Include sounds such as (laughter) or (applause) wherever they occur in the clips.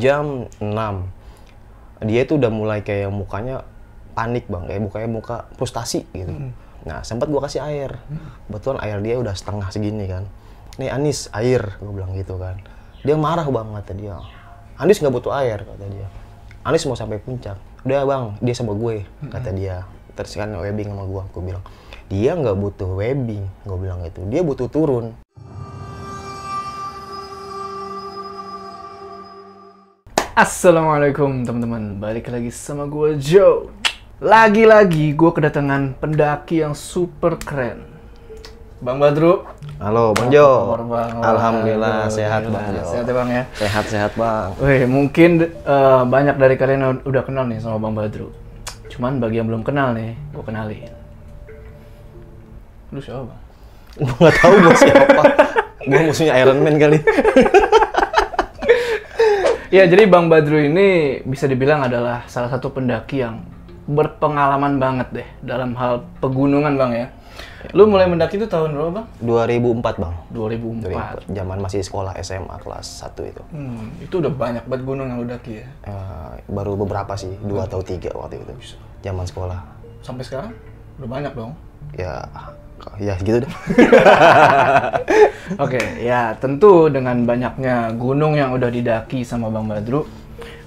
jam 6 dia itu udah mulai kayak mukanya panik bang kayak mukanya muka frustasi gitu hmm. nah sempat gua kasih air kebetulan air dia udah setengah segini kan nih Anis air gua bilang gitu kan dia marah bang kata dia Anis nggak butuh air kata dia Anis mau sampai puncak udah bang dia sama gue kata hmm. dia terus kan webbing sama gua gue bilang dia nggak butuh webbing gua bilang gitu dia butuh turun Assalamualaikum teman-teman, balik lagi sama gue Joe Lagi-lagi gue kedatangan pendaki yang super keren Bang Badru Halo Bang Jo Alhamdulillah sehat Bang Jo Sehat ya Bang ya Sehat-sehat Bang Weh mungkin uh, banyak dari kalian udah kenal nih sama Bang Badru Cuman bagi yang belum kenal nih, gue kenalin Lu siapa Bang? Gue gak tau gue siapa Gue musuhnya Iron Man kali (laughs) Iya, (laughs) jadi Bang Badru ini bisa dibilang adalah salah satu pendaki yang berpengalaman banget deh dalam hal pegunungan, Bang ya. Lu mulai mendaki itu tahun berapa, Bang? 2004, Bang. 2004. 2004. Zaman masih sekolah SMA kelas 1 itu. Hmm, itu udah banyak banget gunung yang lu daki ya? Uh, baru beberapa sih, dua atau tiga waktu itu. Zaman sekolah. Sampai sekarang? Udah banyak dong? ya ya gitu deh. (laughs) Oke, okay, ya tentu dengan banyaknya gunung yang udah didaki sama Bang Badru,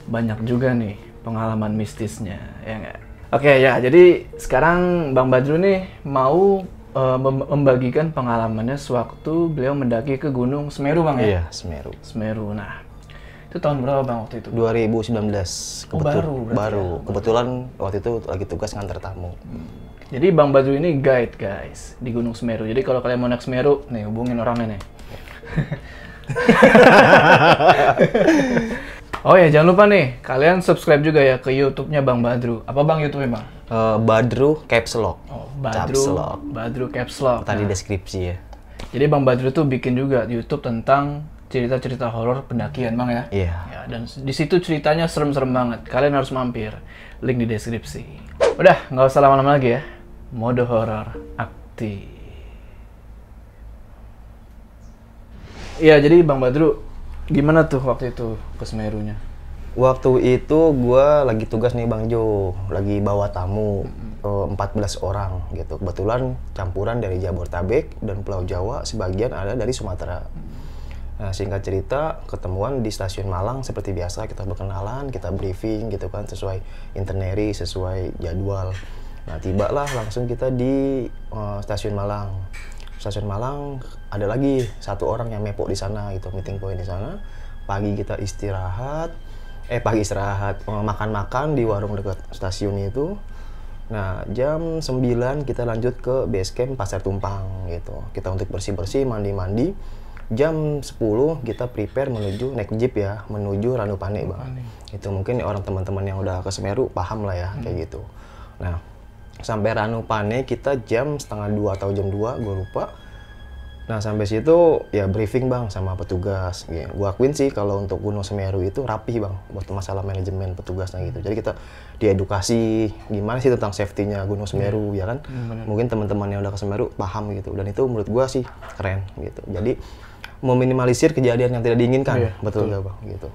banyak juga nih pengalaman mistisnya, ya nggak? Oke okay, ya, jadi sekarang Bang Badru nih mau uh, membagikan pengalamannya sewaktu beliau mendaki ke Gunung Semeru, Bang ya? Iya, Semeru. Semeru. Nah, itu tahun berapa Bang waktu itu? 2019. Kebetul ya. baru. Baru. Ya? Kebetulan waktu itu lagi tugas ngantar tamu. Hmm jadi Bang Badru ini guide guys di Gunung Semeru. Jadi kalau kalian mau naik Semeru, nih hubungin orang nih. (laughs) oh ya jangan lupa nih kalian subscribe juga ya ke YouTube-nya Bang Badru. Apa Bang YouTube-nya Bang? Uh, Badru Caps Lock. Oh, Badru. Caps Lock. Badru Caps Lock. Tadi nah. deskripsi ya. Jadi Bang Badru tuh bikin juga YouTube tentang cerita-cerita horor pendakian Bang ya. Iya. Yeah. Ya, dan di situ ceritanya serem-serem banget. Kalian harus mampir. Link di deskripsi. Udah, nggak usah lama-lama lagi ya mode horor aktif. Iya, jadi Bang Badru, gimana tuh waktu itu ke Semerunya? Waktu itu gue lagi tugas nih Bang Jo, lagi bawa tamu mm -hmm. 14 orang gitu. Kebetulan campuran dari Jabodetabek dan Pulau Jawa, sebagian ada dari Sumatera. Nah, singkat cerita, ketemuan di stasiun Malang seperti biasa kita berkenalan, kita briefing gitu kan sesuai interneri, sesuai jadwal. Nah, tiba lah langsung kita di uh, stasiun Malang. Stasiun Malang ada lagi satu orang yang mepo di sana gitu, meeting point di sana. Pagi kita istirahat, eh pagi istirahat, eh, makan-makan di warung dekat stasiun itu. Nah, jam 9 kita lanjut ke base camp Pasar Tumpang gitu. Kita untuk bersih-bersih, mandi-mandi. Jam 10 kita prepare menuju naik jeep ya, menuju Ranupane, Bang. Itu mungkin orang teman-teman yang udah ke Semeru paham lah ya hmm. kayak gitu. Nah, sampai Ranupane kita jam setengah dua atau jam dua gue lupa nah sampai situ ya briefing bang sama petugas gitu. Iya, gue akuin sih kalau untuk Gunung Semeru itu rapi bang waktu masalah manajemen petugasnya gitu jadi kita diedukasi gimana sih tentang safety-nya Gunung Semeru ya, ya kan ya, mungkin teman-teman yang udah ke Semeru paham gitu dan itu menurut gue sih keren gitu jadi meminimalisir kejadian yang tidak diinginkan ya, betul nggak bang gitu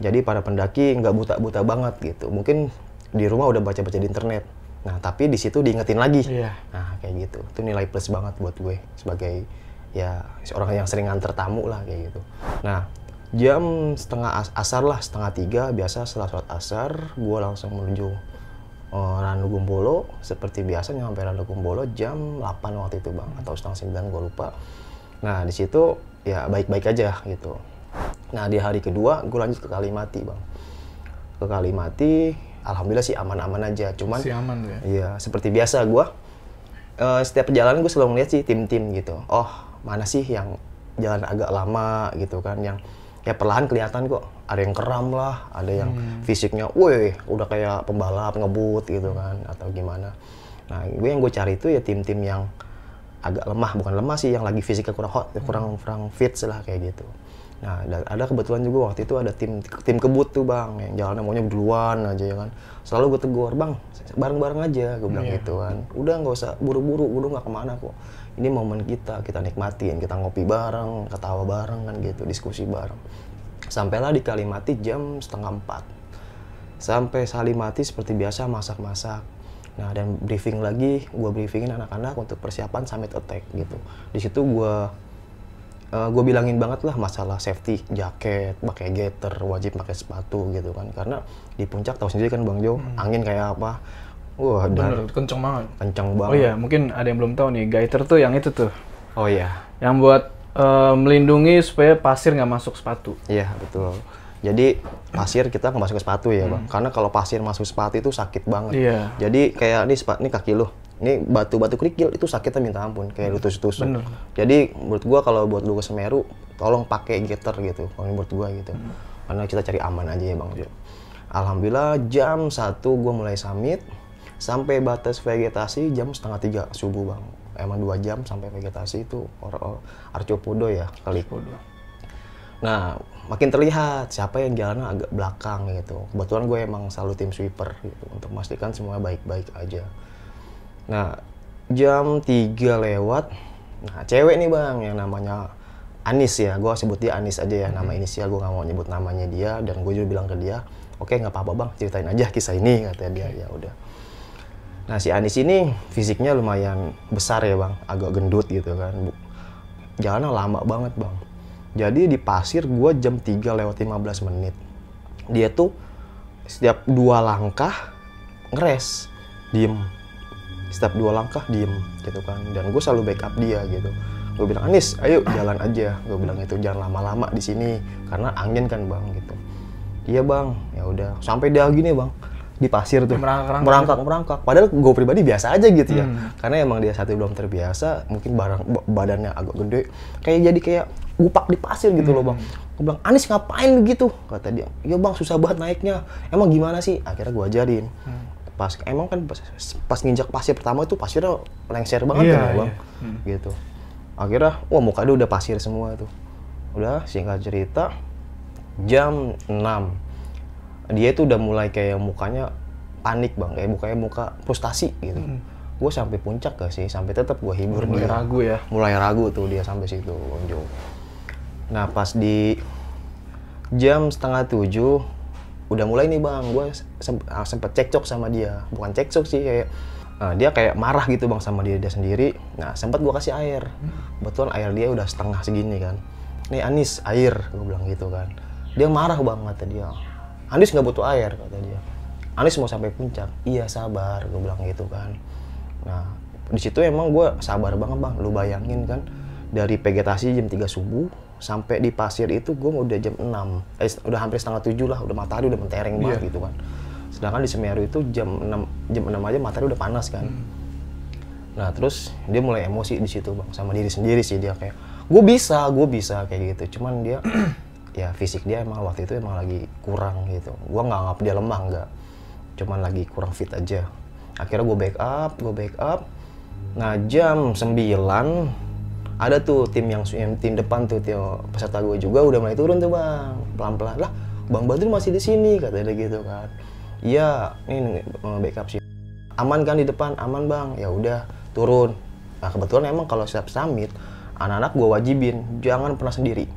jadi para pendaki nggak buta buta banget gitu mungkin di rumah udah baca baca di internet Nah, tapi di situ diingetin lagi. Iya. Nah, kayak gitu. Itu nilai plus banget buat gue sebagai ya seorang yang sering nganter tamu lah kayak gitu. Nah, jam setengah asar lah, setengah tiga biasa setelah sholat asar, gue langsung menuju uh, eh, Ranu Gumbolo. Seperti biasa nyampe Ranu Gumbolo jam 8 waktu itu bang, atau setengah sembilan gue lupa. Nah, di situ ya baik-baik aja gitu. Nah, di hari kedua gue lanjut ke Kalimati bang. Ke Kalimati, alhamdulillah sih aman-aman aja. Cuman sih aman ya. Iya, seperti biasa gua uh, setiap perjalanan gue selalu ngeliat sih tim-tim gitu. Oh, mana sih yang jalan agak lama gitu kan yang ya perlahan kelihatan kok ada yang keram lah ada yang hmm. fisiknya woi udah kayak pembalap ngebut gitu kan atau gimana nah gue yang gue cari itu ya tim-tim yang agak lemah bukan lemah sih yang lagi fisiknya kurang hot kurang kurang fit lah kayak gitu Nah, ada, ada kebetulan juga waktu itu ada tim tim kebut tuh bang, yang jalannya maunya duluan aja ya kan. Selalu gue tegur, bang, bareng-bareng aja, gue bilang yeah. gitu kan. Udah nggak usah buru-buru, udah nggak kemana kok. Ini momen kita, kita nikmatin, kita ngopi bareng, ketawa bareng kan gitu, diskusi bareng. Sampailah di Kalimati jam setengah empat. Sampai Salimati seperti biasa masak-masak. Nah dan briefing lagi, gue briefingin anak-anak untuk persiapan summit attack gitu. Di situ gue uh, eh, gue bilangin banget lah masalah safety jaket pakai gaiter wajib pakai sepatu gitu kan karena di puncak tahu sendiri kan bang Jo hmm. angin kayak apa wah bener kenceng banget kenceng oh banget oh iya mungkin ada yang belum tahu nih gaiter tuh yang itu tuh oh iya yang buat uh, melindungi supaya pasir nggak masuk sepatu iya betul jadi pasir kita nggak masuk ke sepatu ya hmm. bang, karena kalau pasir masuk sepatu itu sakit banget. iya Jadi kayak ini sepat ini kaki lo, ini batu-batu kerikil itu sakitnya minta ampun kayak lutus tusuk jadi menurut gua kalau buat lu ke Semeru tolong pakai getter gitu kalau menurut gua gitu hmm. karena kita cari aman aja ya bang iya. Alhamdulillah jam satu gua mulai summit sampai batas vegetasi jam setengah tiga subuh bang emang dua jam sampai vegetasi itu or, or, Arcopodo ya kali nah makin terlihat siapa yang jalannya agak belakang gitu kebetulan gue emang selalu tim sweeper gitu untuk memastikan semuanya baik-baik aja Nah, jam 3 lewat. Nah, cewek nih bang yang namanya Anis ya, gue sebut dia Anis aja ya, nama inisial mhm. gue gak mau nyebut namanya dia dan gue juga bilang ke dia, oke okay, nggak apa-apa bang, ceritain aja kisah ini katanya dia, ya udah. Nah si Anis ini fisiknya lumayan besar ya bang, agak gendut gitu kan, jalannya lama banget bang. Jadi di pasir gue jam 3 lewat 15 menit, dia tuh setiap dua langkah ngeres, diem, setiap dua langkah diem gitu kan dan gue selalu backup dia gitu gue bilang Anis ayo jalan aja gue bilang itu jangan lama-lama di sini karena angin kan bang gitu iya bang ya udah sampai dia gini bang di pasir tuh merangkak merangkak, merangkak. padahal gue pribadi biasa aja gitu ya hmm. karena emang dia satu belum terbiasa mungkin barang badannya agak gede kayak jadi kayak gupak di pasir gitu hmm. loh bang hmm. gue bilang Anis ngapain gitu? kata dia ya bang susah banget naiknya emang gimana sih akhirnya gue ajarin hmm pas emang kan pas, pas nginjak pasir pertama itu pasirnya lengser banget yeah, kan bang iya. hmm. gitu akhirnya wah muka dia udah pasir semua tuh udah singkat cerita jam 6 dia itu udah mulai kayak mukanya panik bang kayak mukanya muka frustasi gitu hmm. gue sampai puncak gak sih sampai tetap gue hibur mulai dia. ragu ya mulai ragu tuh dia sampai situ lonjong nah pas di jam setengah tujuh udah mulai nih bang gue ah, sempet cekcok sama dia bukan cekcok sih kayak uh, dia kayak marah gitu bang sama diri dia sendiri nah sempet gue kasih air kebetulan air dia udah setengah segini kan nih Anis air gue bilang gitu kan dia marah bang kata dia Anis nggak butuh air kata dia Anis mau sampai puncak iya sabar gue bilang gitu kan nah di situ emang gue sabar banget bang lu bayangin kan dari vegetasi jam 3 subuh sampai di pasir itu gue udah jam 6 eh, udah hampir setengah tujuh lah udah matahari udah mentereng yeah. banget iya. gitu kan sedangkan di Semeru itu jam 6 jam 6 aja matahari udah panas kan hmm. nah terus dia mulai emosi di situ bang sama diri sendiri sih dia kayak gue bisa gue bisa kayak gitu cuman dia (clears throat) ya fisik dia emang waktu itu emang lagi kurang gitu gue nggak anggap dia lemah nggak cuman lagi kurang fit aja akhirnya gue back up gue back up nah jam 9 ada tuh tim yang tim depan tuh Tio peserta gue juga udah mulai turun tuh bang pelan-pelan lah Bang Badrul masih di sini kata dia gitu kan iya ini eh, backup sih aman kan di depan aman bang ya udah turun nah kebetulan emang kalau siap summit anak-anak gue wajibin jangan pernah sendiri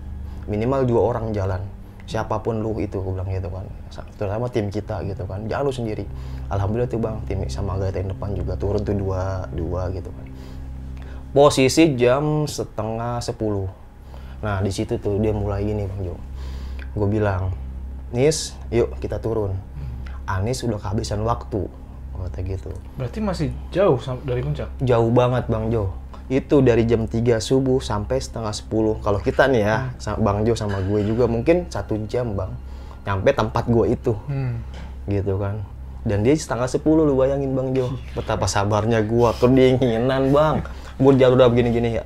minimal dua orang jalan siapapun lu itu gue bilang gitu kan terutama tim kita gitu kan jangan lu sendiri alhamdulillah tuh bang tim sama gaya yang depan juga turun tuh dua dua gitu kan posisi jam setengah sepuluh nah di situ tuh dia mulai ini bang Jo gue bilang Nis yuk kita turun Anis udah kehabisan waktu kata gitu berarti masih jauh dari puncak jauh banget bang Jo itu dari jam 3 subuh sampai setengah 10 kalau kita nih ya hmm. Bang Jo sama gue juga mungkin satu jam bang nyampe tempat gue itu hmm. gitu kan dan dia setengah 10 lu bayangin Bang Jo betapa sabarnya gue kedinginan bang gue jalur udah begini-gini ya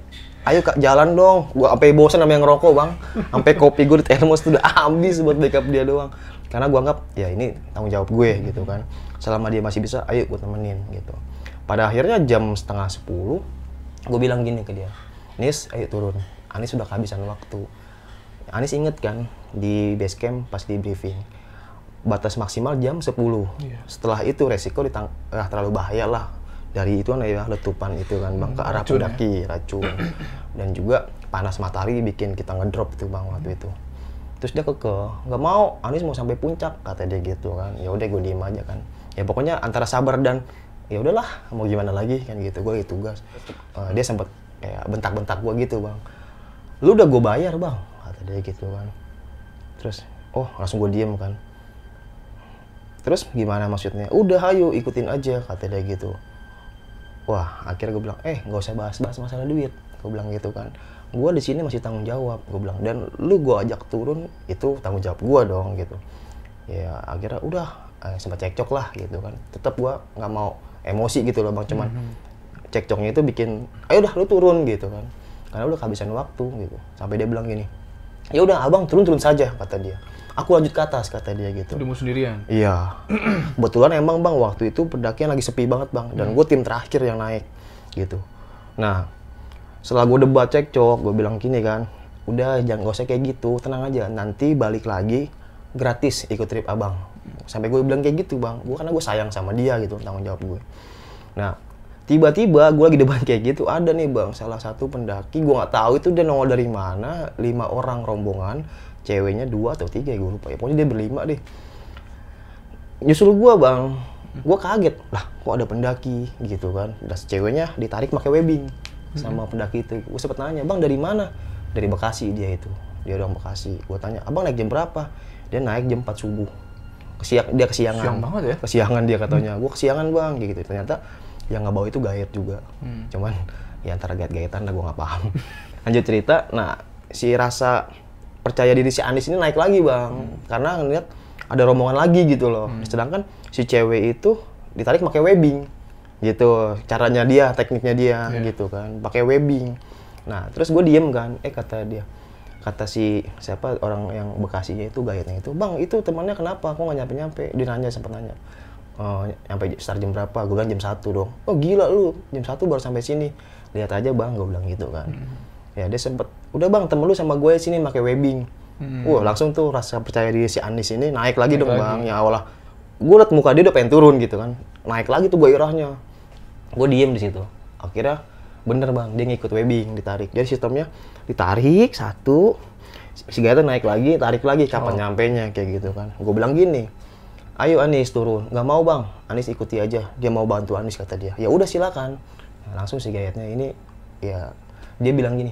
ayo kak jalan dong gue sampai bosan sama yang ngerokok bang sampai kopi gue di termos tuh udah (laughs) habis buat backup dia doang karena gue anggap ya ini tanggung jawab gue gitu kan selama dia masih bisa ayo gue temenin gitu pada akhirnya jam setengah sepuluh gue bilang gini ke dia Nis ayo turun Anis sudah kehabisan waktu Anis inget kan di base camp pas di briefing batas maksimal jam 10 yeah. Iya. setelah itu resiko ditang ah, terlalu bahaya lah dari itu kan ya letupan itu kan bang ke arah ya? pendaki ya? racun dan juga panas matahari bikin kita ngedrop tuh bang waktu itu terus dia keke nggak mau Anies mau sampai puncak kata dia gitu kan ya udah gue diem aja kan ya pokoknya antara sabar dan ya udahlah mau gimana lagi kan gitu gue gitu tugas uh, dia sempet kayak bentak-bentak gue gitu bang lu udah gue bayar bang kata dia gitu kan terus oh langsung gue diem kan terus gimana maksudnya udah ayo ikutin aja kata dia gitu wah akhirnya gue bilang eh nggak usah bahas-bahas masalah duit gue bilang gitu kan gue di sini masih tanggung jawab gue bilang dan lu gue ajak turun itu tanggung jawab gue dong gitu ya akhirnya udah eh, sempat cekcok lah gitu kan tetap gue nggak mau emosi gitu loh bang cuman mhm. cekcoknya itu bikin ayo udah lu turun gitu kan karena udah kehabisan waktu gitu sampai dia bilang gini ya udah abang turun-turun saja kata dia aku lanjut ke atas kata dia gitu. Udah mau sendirian? Iya. (clears throat) Kebetulan emang bang waktu itu pendakian lagi sepi banget bang dan hmm. gue tim terakhir yang naik gitu. Nah setelah gue debat cek cok gue bilang gini kan, udah jangan gak usah kayak gitu tenang aja nanti balik lagi gratis ikut trip abang. Sampai gue bilang kayak gitu bang, gue karena gue sayang sama dia gitu tanggung jawab gue. Nah tiba-tiba gue lagi depan kayak gitu ada nih bang salah satu pendaki gue nggak tahu itu dia nongol dari mana lima orang rombongan ceweknya dua atau tiga gue lupa ya pokoknya dia berlima deh nyusul gue bang gue kaget lah kok ada pendaki gitu kan dan ceweknya ditarik pakai webbing sama pendaki itu gue sempet nanya bang dari mana dari Bekasi dia itu dia orang Bekasi gue tanya abang naik jam berapa dia naik jam 4 subuh Kesiak, dia kesiangan Siang banget ya kesiangan dia katanya gue kesiangan bang gitu ternyata yang nggak bawa itu gayet juga hmm. cuman ya antara gayet-gayetan lah gue nggak paham (laughs) lanjut cerita nah si rasa percaya diri si Anis ini naik lagi bang hmm. karena ngeliat ada rombongan lagi gitu loh hmm. sedangkan si cewek itu ditarik pakai webbing gitu caranya dia tekniknya dia yeah. gitu kan pakai webbing nah terus gue diem kan eh kata dia kata si siapa orang yang bekasinya itu gayetnya itu bang itu temannya kenapa aku nggak nyampe nyampe dia nanya sempat nanya oh, sampai start jam berapa gue kan jam satu dong oh gila lu jam satu baru sampai sini lihat aja bang gue bilang gitu kan hmm. ya dia sempet udah bang temen lu sama gue sini pakai webbing hmm. wah langsung tuh rasa percaya diri si Anis ini naik lagi naik dong lagi. bang ya Allah gue liat muka dia udah pengen turun gitu kan naik lagi tuh gue irahnya. gue diem di situ akhirnya bener bang dia ngikut webbing ditarik jadi sistemnya ditarik satu si tuh naik lagi tarik lagi kapan oh. nyampe nya kayak gitu kan gue bilang gini ayo Anis turun nggak mau bang Anis ikuti aja dia mau bantu Anis kata dia ya udah silakan nah, langsung si Gayatnya ini ya dia bilang gini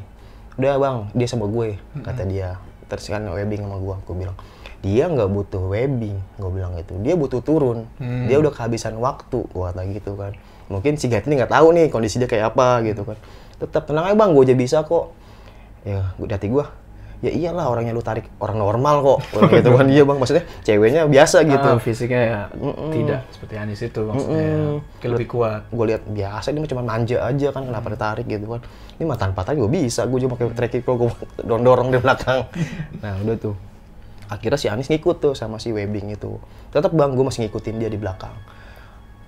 udah bang dia sama gue kata dia terus kan webbing sama gue aku bilang dia nggak butuh webbing gue bilang itu dia butuh turun hmm. dia udah kehabisan waktu gue kata gitu kan mungkin si gayat ini nggak tahu nih kondisinya kayak apa gitu kan tetap tenang aja bang gue aja bisa kok ya gue hati gue ya iyalah orangnya lu tarik orang normal kok orang (laughs) gitu kan iya bang maksudnya ceweknya biasa ah, gitu ah, fisiknya ya mm -mm. tidak seperti Anis itu maksudnya mm -mm. Ya. lebih kuat gue lihat biasa dia cuma manja aja kan kenapa ditarik gitu kan ini mah tanpa tarik gue bisa gue cuma pakai trekking kok gue dorong dorong di belakang (laughs) nah udah tuh akhirnya si Anis ngikut tuh sama si Webbing itu tetap bang gue masih ngikutin dia di belakang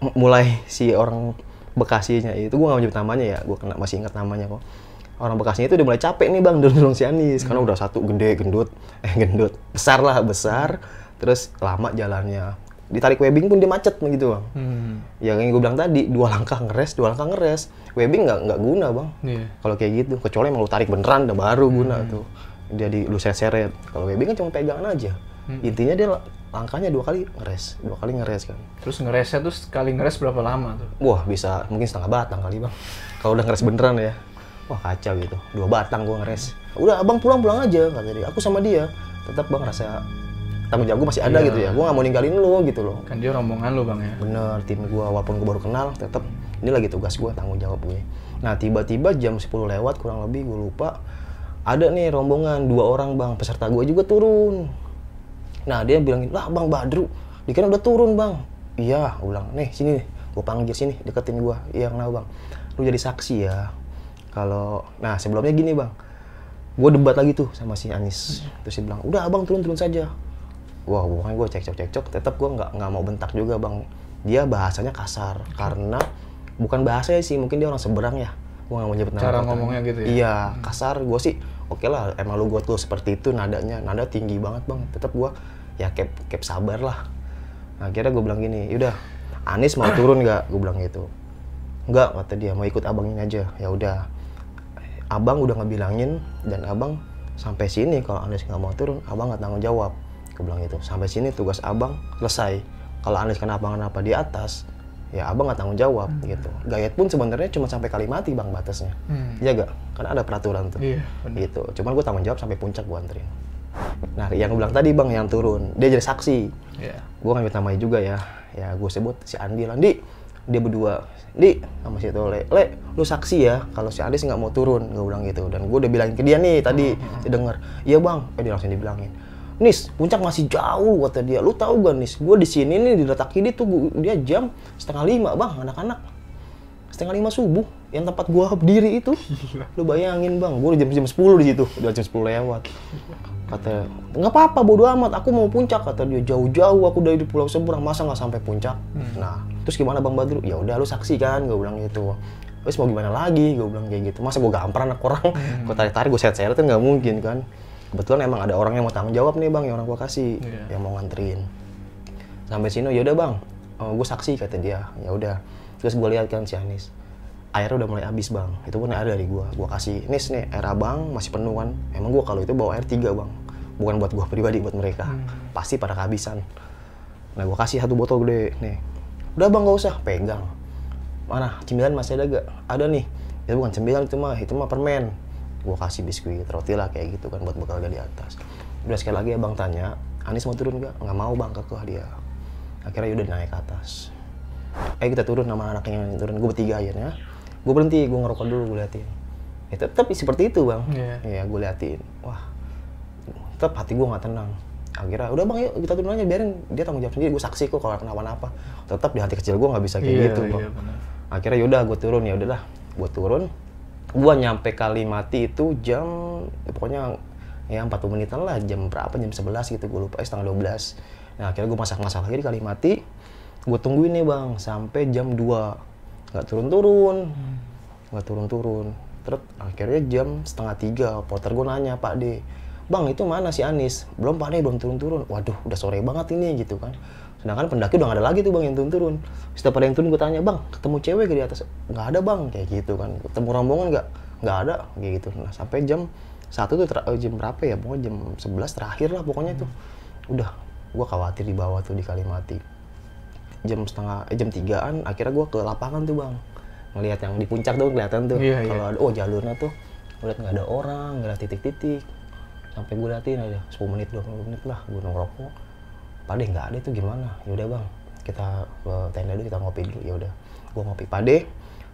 M mulai si orang Bekasinya itu gue gak nyebut namanya ya gue kena masih ingat namanya kok orang bekasnya itu udah mulai capek nih bang dorong-dorong si Anis hmm. karena udah satu gede gendut (laughs) eh gendut besar lah besar terus lama jalannya ditarik webbing pun dia macet begitu bang hmm. ya yang gue bilang tadi dua langkah ngeres dua langkah ngeres webbing nggak nggak guna bang yeah. kalau kayak gitu kecuali mau lu tarik beneran udah baru hmm. guna tuh jadi lu seret-seret kalau webbing kan cuma pegangan aja hmm. intinya dia langkahnya dua kali ngeres dua kali ngeres kan terus ngeresnya tuh sekali ngeres berapa lama tuh wah bisa mungkin setengah batang kali bang kalau udah ngeres beneran ya wah kacau gitu dua batang gue ngeres udah abang pulang pulang aja kata dia aku sama dia tetap bang rasa tanggung jawab gue masih ada iya. gitu ya gue gak mau ninggalin lo gitu loh kan dia rombongan lo bang ya bener tim gue walaupun gue baru kenal tetap ini lagi tugas gue tanggung jawab gue nah tiba-tiba jam 10 lewat kurang lebih gue lupa ada nih rombongan dua orang bang peserta gue juga turun nah dia bilangin lah bang Badru dikira udah turun bang iya ulang nih sini gue panggil sini deketin gue iya kenapa bang lu jadi saksi ya kalau nah sebelumnya gini bang gue debat lagi tuh sama si Anis hmm. terus dia bilang udah abang turun turun saja wah bukan gue cekcok cekcok tetap gue nggak nggak mau bentak juga bang dia bahasanya kasar hmm. karena bukan bahasanya sih mungkin dia orang seberang ya gue nggak mau nyebut nama cara ngomongnya gitu ya iya hmm. kasar gue sih oke okay lah emang lu gue tuh seperti itu nadanya nada tinggi banget bang tetap gue ya kep kep sabar lah nah, akhirnya gue bilang gini yaudah Anis mau turun nggak gue bilang gitu nggak kata dia mau ikut abang ini aja ya udah abang udah ngebilangin dan abang sampai sini kalau Anies nggak mau turun abang nggak tanggung jawab aku bilang gitu sampai sini tugas abang selesai kalau Anies kenapa kenapa di atas ya abang nggak tanggung jawab hmm. gitu gayet pun sebenarnya cuma sampai kali mati bang batasnya hmm. Iya gak karena ada peraturan tuh yeah, iya, gitu cuman gue tanggung jawab sampai puncak gue anterin nah yang gue bilang tadi bang yang turun dia jadi saksi yeah. gue ngambil namanya juga ya ya gue sebut si Andi Landi dia berdua di sama si oleh Le lu saksi ya kalau si Andis nggak mau turun nggak bilang gitu dan gue udah bilangin ke dia nih tadi hmm. hmm, hmm. dia denger iya bang eh dia langsung dibilangin Nis, puncak masih jauh kata dia. Lu tahu gak Nis? Gue di sini nih di letak kiri tuh dia jam setengah lima bang, anak-anak setengah lima subuh yang tempat gue berdiri itu. (laughs) Lu bayangin bang, gue jam jam sepuluh di situ, udah jam sepuluh lewat kata nggak apa-apa bodo amat aku mau puncak kata dia jauh-jauh aku dari di Pulau Seberang masa nggak sampai puncak hmm. nah terus gimana Bang Badru ya udah lu saksi kan gue bilang gitu terus mau gimana lagi gue bilang kayak gitu masa gue gampar anak orang hmm. (laughs) gue tarik-tarik gue seret-seret kan nggak mungkin kan kebetulan emang ada orang yang mau tanggung jawab nih bang yang orang gue kasih yeah. yang mau nganterin sampai sini ya udah bang oh, eh, gue saksi kata dia ya udah terus gue lihat kan si Anis airnya udah mulai habis bang itu pun ada dari gue gue kasih Nis nih air abang masih penuh kan emang gue kalau itu bawa air tiga bang bukan buat gue pribadi buat mereka hmm. pasti pada kehabisan nah gue kasih satu botol gede nih udah bang gak usah pegang mana cemilan masih ada gak ada nih itu bukan cemilan itu mah itu mah permen gue kasih biskuit roti lah kayak gitu kan buat bekal dia di atas udah sekali lagi ya bang tanya anies mau turun gak nggak mau bang kekeh dia akhirnya udah naik ke atas eh kita turun nama anaknya yang turun gue bertiga akhirnya gue berhenti gue ngerokok dulu gue liatin ya tetap seperti itu bang iya yeah. Ya, gue liatin wah tetap hati gue nggak tenang akhirnya udah bang yuk kita turun aja biarin dia tanggung jawab sendiri gue saksi kok kalau kenapa apa tetap di hati kecil gue nggak bisa kayak yeah, gitu iya, bang yeah, akhirnya yaudah gue turun ya udahlah gue turun gue nyampe kali mati itu jam ya pokoknya ya 40 menitan lah jam berapa jam sebelas gitu gue lupa eh, setengah belas nah akhirnya gue masak-masak lagi di kali mati gue tungguin nih bang sampai jam dua nggak turun-turun hmm. nggak turun-turun terus akhirnya jam setengah tiga porter gue nanya pak deh bang itu mana si Anis? Belum Pak belum turun-turun. Waduh, udah sore banget ini gitu kan. Sedangkan pendaki udah gak ada lagi tuh bang yang turun-turun. Setiap ada yang turun gue tanya, bang ketemu cewek gak di atas? Gak ada bang, kayak gitu kan. Ketemu rombongan gak? Gak ada, kayak gitu. Nah sampai jam satu tuh jam berapa ya? Pokoknya jam 11 terakhir lah pokoknya tuh. Udah, gue khawatir di bawah tuh di Kalimati. Jam setengah, eh, jam tigaan akhirnya gue ke lapangan tuh bang. Ngelihat yang di puncak tuh kelihatan tuh. Yeah, iya. Kalau yeah. ada, oh jalurnya tuh ngeliat nggak ada orang, nggak ada titik-titik sampai gue liatin aja 10 menit 20 menit lah gue rokok pade nggak ada itu gimana yaudah bang kita ke eh, tenda dulu kita ngopi dulu ya udah gue ngopi pade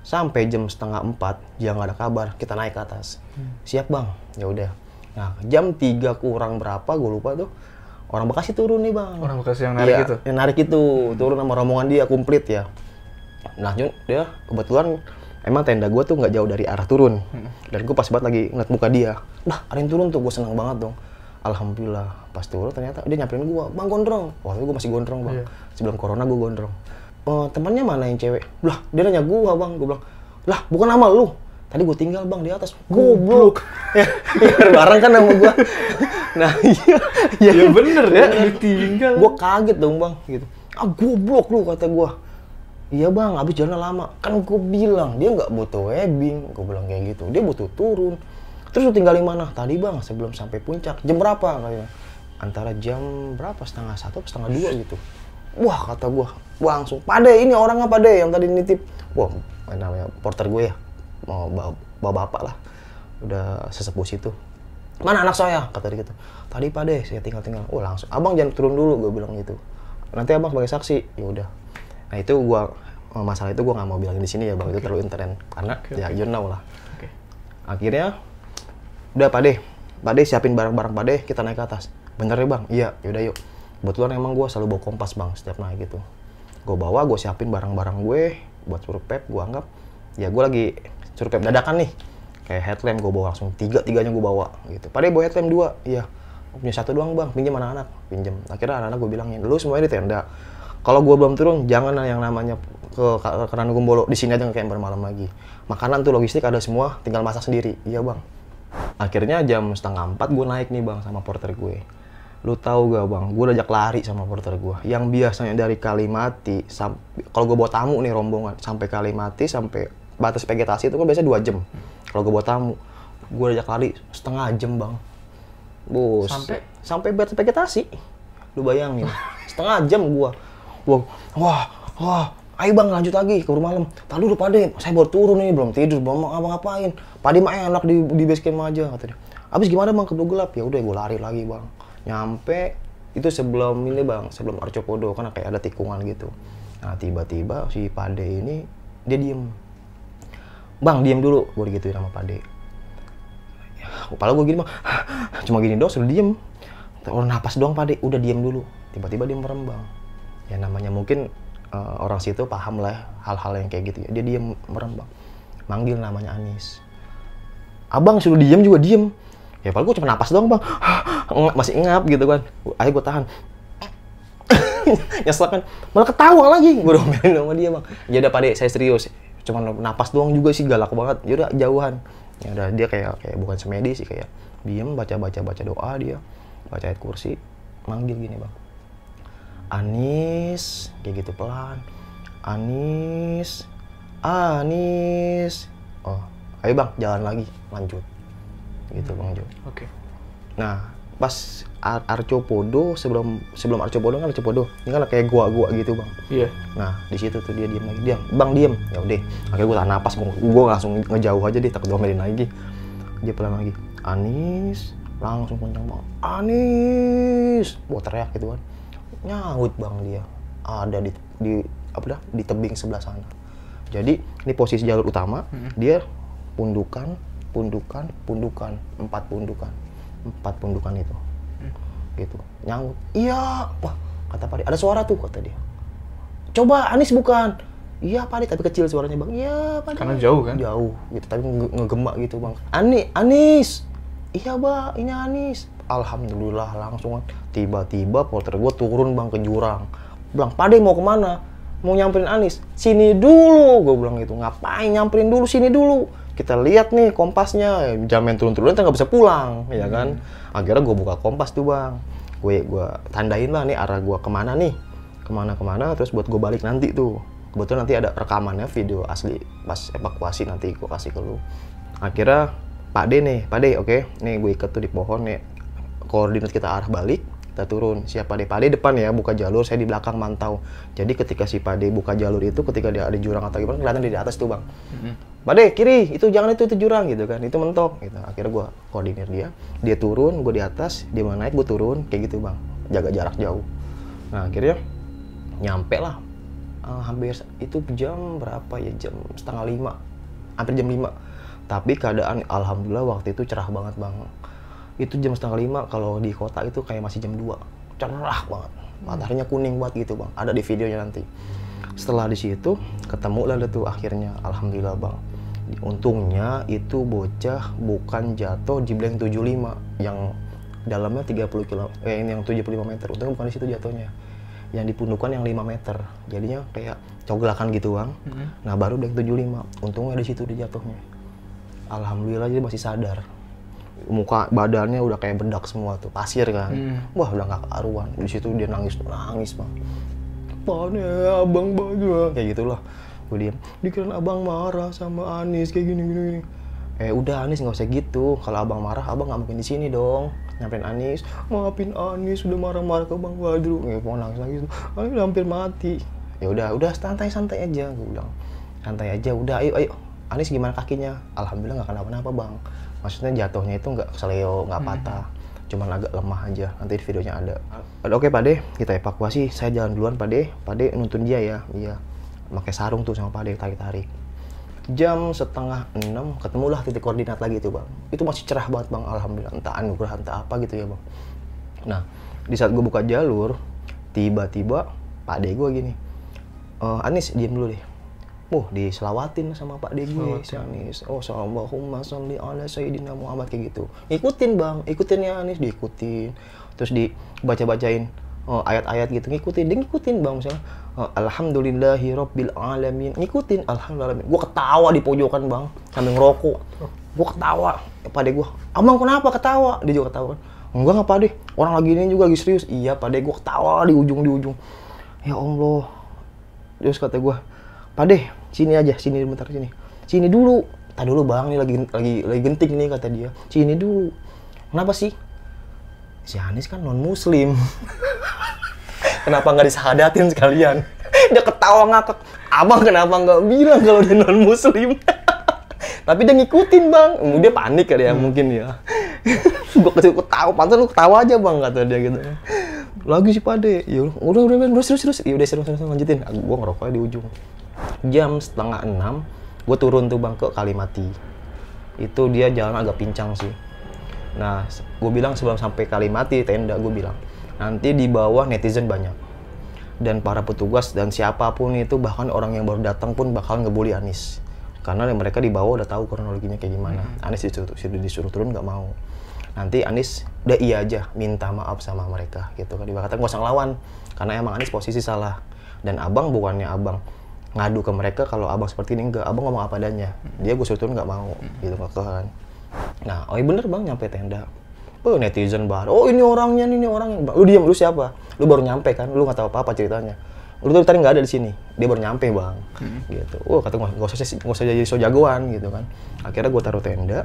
sampai jam setengah empat dia nggak ada kabar kita naik ke atas hmm. siap bang ya udah nah jam tiga kurang berapa gue lupa tuh orang Bekasi turun nih bang orang Bekasi yang narik ya, itu yang narik itu turun sama rombongan dia komplit ya nah dia kebetulan emang tenda gue tuh nggak jauh dari arah turun hmm. dan gue pas banget lagi ngeliat muka dia nah ada yang turun tuh gue seneng banget dong alhamdulillah pas turun ternyata dia nyamperin gue bang gondrong waktu itu gue masih gondrong bang yeah. sebelum corona gue gondrong e, temannya mana yang cewek lah dia nanya gue bang gue bilang lah bukan nama lu tadi gue tinggal bang di atas goblok (laughs) ya, ya, bareng kan nama gue nah iya ya, ya bener ya ditinggal gue kaget dong bang gitu ah goblok lu kata gue iya bang abis jalan lama kan gue bilang dia nggak butuh webbing gue bilang kayak gitu dia butuh turun terus lu tinggal di mana tadi bang sebelum sampai puncak jam berapa kalian antara jam berapa setengah satu setengah dua gitu wah kata gue wah, langsung pada ini orang apa deh yang tadi nitip wah namanya porter gue ya mau bawa bapak lah udah sesepuh situ mana anak saya kata dia gitu tadi pade saya tinggal tinggal oh langsung abang jangan turun dulu gue bilang gitu nanti abang sebagai saksi ya udah nah itu gue Oh, masalah itu gue nggak mau bilang di sini ya bang okay. itu terlalu intern karena okay, ya okay. you know lah okay. akhirnya udah pak deh pak deh siapin barang-barang pak deh kita naik ke atas bener ya bang iya yaudah yuk kebetulan emang gue selalu bawa kompas bang setiap naik gitu gue bawa gue siapin barang-barang gue buat surpep gue anggap ya gue lagi surpep dadakan nih kayak headlamp gue bawa langsung tiga tiganya gue bawa gitu padahal bawa headlamp dua iya punya satu doang bang pinjam anak-anak pinjam akhirnya anak-anak gue bilangin lu semuanya di tenda kalau gue belum turun jangan yang namanya ke Keranugum gumbolo di sini aja nggak kayak bermalam lagi makanan tuh logistik ada semua tinggal masak sendiri iya bang akhirnya jam setengah empat gue naik nih bang sama porter gue lu tahu gak bang gue ajak lari sama porter gue yang biasanya dari Kalimati kalau gue bawa tamu nih rombongan sampai Kalimati sampai batas vegetasi itu kan biasanya dua jam kalau gue bawa tamu gue ajak lari setengah jam bang bos sampai sampai batas vegetasi lu bayangin setengah jam gue wah wah wah ayo bang lanjut lagi ke rumah malam tadi dulu pade saya baru turun nih belum tidur belum ngapain pade mah enak di di base camp aja kata dia abis gimana bang kebun gelap ya udah gue lari lagi bang nyampe itu sebelum ini bang sebelum arcopodo karena kayak ada tikungan gitu nah tiba-tiba si pade ini dia diem bang diem dulu gue gitu sama pade ya, kepala gue gini bang (laughs) cuma gini doh sudah diem orang napas doang pade udah diem dulu tiba-tiba dia merembang. ya namanya mungkin uh, orang situ paham lah hal-hal yang kayak gitu ya. Dia diam merembak. Manggil namanya Anis. Abang suruh diem juga diem. Ya paling gue cuma napas doang bang. (gasps) Masih ngap gitu kan. Ayo gue tahan. (laughs) Nyesel kan. Malah ketawa lagi. Gue domelin sama dia bang. Ya udah pade saya serius. Cuma napas doang juga sih galak banget. Ya udah jauhan. Ya udah dia kayak kayak bukan semedi sih kayak diem baca baca baca doa dia baca ayat kursi manggil gini bang Anis kayak gitu pelan Anis Anis oh ayo bang jalan lagi lanjut gitu bang Jo oke okay. nah pas Ar Arco Podo sebelum sebelum Arco Podo kan Arco Podo ini kan kayak gua-gua gitu bang iya yeah. nah di situ tuh dia diem lagi diam bang diem ya udah akhirnya gua tahan napas gua, gua langsung ngejauh aja deh takut diomelin lagi dia pelan lagi Anis langsung kencang banget Anis buat teriak gitu kan nyaut bang dia ada di di apa dah di tebing sebelah sana jadi ini posisi jalur utama hmm. dia pundukan pundukan pundukan empat pundukan empat pundukan itu hmm. gitu nyaut iya wah kata Pak ada suara tuh kata dia coba Anis bukan iya Pak tapi kecil suaranya bang iya Pak karena jauh kan jauh gitu tapi ngegemak gitu bang Ani Anis iya bang ini Anis alhamdulillah langsung kan. tiba-tiba polter gue turun bang ke jurang bilang pade mau kemana mau nyamperin Anis sini dulu gue bilang gitu ngapain nyamperin dulu sini dulu kita lihat nih kompasnya jamin turun-turun kita nggak bisa pulang hmm. ya kan hmm. akhirnya gue buka kompas tuh bang gue gue tandain lah nih arah gue kemana nih kemana kemana terus buat gue balik nanti tuh kebetulan nanti ada rekamannya video asli pas evakuasi nanti gue kasih ke lu akhirnya Pak D nih Pak D oke okay? nih gue ikat tuh di pohon nih koordinat kita arah balik kita turun Siapa Pade Pade depan ya buka jalur saya di belakang mantau jadi ketika si Pade buka jalur itu ketika dia ada jurang atau gimana kelihatan dia di atas tuh bang mm-hmm. Pade kiri itu jangan itu itu jurang gitu kan itu mentok gitu akhirnya gue koordinir dia dia turun gue di atas dia mau naik gue turun kayak gitu bang jaga jarak jauh nah akhirnya nyampe lah uh, hampir itu jam berapa ya jam setengah lima hampir jam lima tapi keadaan alhamdulillah waktu itu cerah banget bang itu jam setengah lima kalau di kota itu kayak masih jam dua cerah banget mataharinya kuning banget gitu bang ada di videonya nanti setelah di situ ketemu lah tuh akhirnya alhamdulillah bang untungnya itu bocah bukan jatuh di blank 75 yang dalamnya 30 kilo eh, yang 75 meter untungnya bukan di situ jatuhnya yang di pundukan yang 5 meter jadinya kayak coglakan gitu bang mm -hmm. nah baru blank 75 untungnya di situ dia jatuhnya alhamdulillah jadi masih sadar muka badannya udah kayak bedak semua tuh pasir kan hmm. wah udah nggak karuan di situ dia nangis nangis bang ya abang baju kayak gitulah gue diam dikira abang marah sama Anis kayak gini gini, gini. eh udah Anis nggak usah gitu kalau abang marah abang nggak mungkin di sini dong nyampein Anis maafin Anis udah marah-marah ke Bang Badru nggak mau nangis nangis Anis udah hampir mati ya udah udah santai santai aja gue bilang santai aja udah ayo ayo Anis gimana kakinya alhamdulillah nggak kenapa-napa bang maksudnya jatuhnya itu nggak seleo nggak hmm. patah cuman agak lemah aja nanti di videonya ada oke pade kita evakuasi saya jalan duluan pade pade nuntun dia ya iya pakai sarung tuh sama pade tarik tarik jam setengah enam ketemulah titik koordinat lagi itu bang itu masih cerah banget bang alhamdulillah entah anugerah entah apa gitu ya bang nah di saat gue buka jalur tiba-tiba pade gue gini e, Anis diem dulu deh oh diselawatin sama Pak Degi, Anis. Oh, Allahumma sholli ala Sayyidina Muhammad kayak gitu. Ikutin, Bang. Ikutin ya Anis, diikutin. Terus dibaca-bacain oh, eh, ayat-ayat gitu ngikutin dia ngikutin bang misalnya oh, alhamdulillahi rabbil alamin ngikutin alhamdulillah gua ketawa di pojokan bang sambil ngerokok gua ketawa pade gua. abang kenapa ketawa dia juga ketawa kan enggak Pak deh. orang lagi ini juga lagi serius iya pade gua ketawa di ujung di ujung ya allah terus kata gue deh, sini aja sini bentar sini sini dulu tak dulu bang ini lagi lagi lagi genting nih kata dia sini dulu kenapa sih si Anies kan non muslim kenapa nggak disahadatin sekalian dia ketawa ngakak abang kenapa nggak bilang kalau dia non muslim tapi dia ngikutin bang dia panik kali ya hmm. mungkin ya gua kecil ketawa pantas lu ketawa aja bang kata dia gitu lagi sih pade yaudah udah udah udah terus terus terus ya udah serius serius lanjutin gua ngerokoknya di ujung jam setengah enam gue turun tuh bang ke Kalimati itu dia jalan agak pincang sih nah gue bilang sebelum sampai Kalimati tenda gue bilang nanti di bawah netizen banyak dan para petugas dan siapapun itu bahkan orang yang baru datang pun bakal ngebully Anis karena mereka di bawah udah tahu kronologinya kayak gimana hmm. Anis disuruh, disuruh turun nggak mau nanti Anis udah iya aja minta maaf sama mereka gitu kan dibakatan gak usah ngelawan karena emang Anis posisi salah dan abang bukannya abang ngadu ke mereka kalau abang seperti ini enggak abang ngomong apa adanya dia gue suruh turun nggak mau gitu kan nah oh iya bener bang nyampe tenda oh netizen bar oh ini orangnya ini orangnya lu diam lu siapa lu baru nyampe kan lu nggak tahu apa apa ceritanya lu tuh tadi nggak ada di sini dia baru nyampe bang hmm. gitu oh kata gue nggak usah nggak usah jadi so jagoan gitu kan akhirnya gue taruh tenda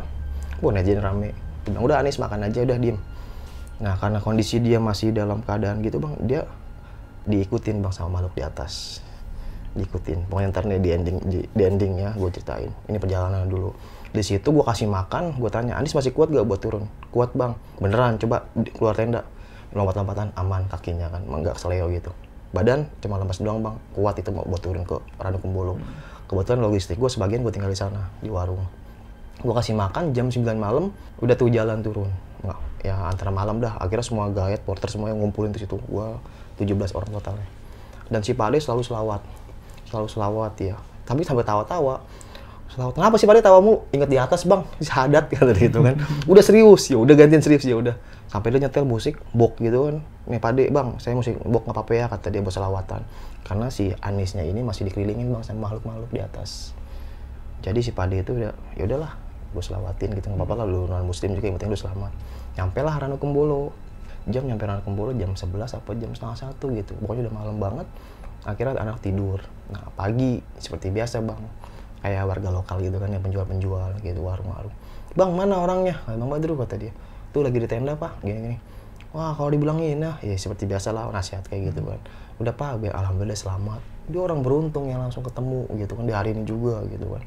gue netizen rame udah Anis makan aja udah diem nah karena kondisi dia masih dalam keadaan gitu bang dia diikutin bang sama makhluk di atas diikutin pokoknya ntar nih di ending di, di ya gue ceritain ini perjalanan dulu di situ gue kasih makan gue tanya Andis masih kuat gak buat turun kuat bang beneran coba keluar tenda lompat-lompatan aman kakinya kan enggak seleo gitu badan cuma lemas doang bang kuat itu mau buat turun ke Ranu Kumbolo kebetulan logistik gue sebagian gue tinggal di sana di warung gue kasih makan jam 9 malam udah tuh jalan turun nggak ya antara malam dah akhirnya semua gayet porter semua yang ngumpulin di situ gue 17 orang totalnya dan si Pade selalu selawat selalu selawat ya tapi sampai tawa-tawa selawat kenapa sih pada tawamu ingat di atas bang syahadat (laughs) kata gitu kan (laughs) udah serius ya udah gantian serius ya udah sampai dia nyetel musik bok gitu kan nih pade bang saya musik bok nggak apa-apa ya kata dia buat selawatan karena si Anisnya ini masih dikelilingin bang sama makhluk-makhluk di atas jadi si pade itu udah ya udahlah gue selawatin gitu nggak apa-apa lah lu non muslim juga yang penting lu selamat nyampe lah Ranu Kumbolo jam nyampe Ranu Kumbolo jam 11 apa jam setengah satu gitu pokoknya udah malam banget akhirnya anak tidur nah pagi seperti biasa bang kayak warga lokal gitu kan yang penjual-penjual gitu warung-warung bang mana orangnya bang Badru kata dia tuh lagi di tenda pak gini-gini wah kalau dibilangin nah ya seperti biasa lah nasihat kayak gitu kan udah pak alhamdulillah selamat dia orang beruntung yang langsung ketemu gitu kan di hari ini juga gitu kan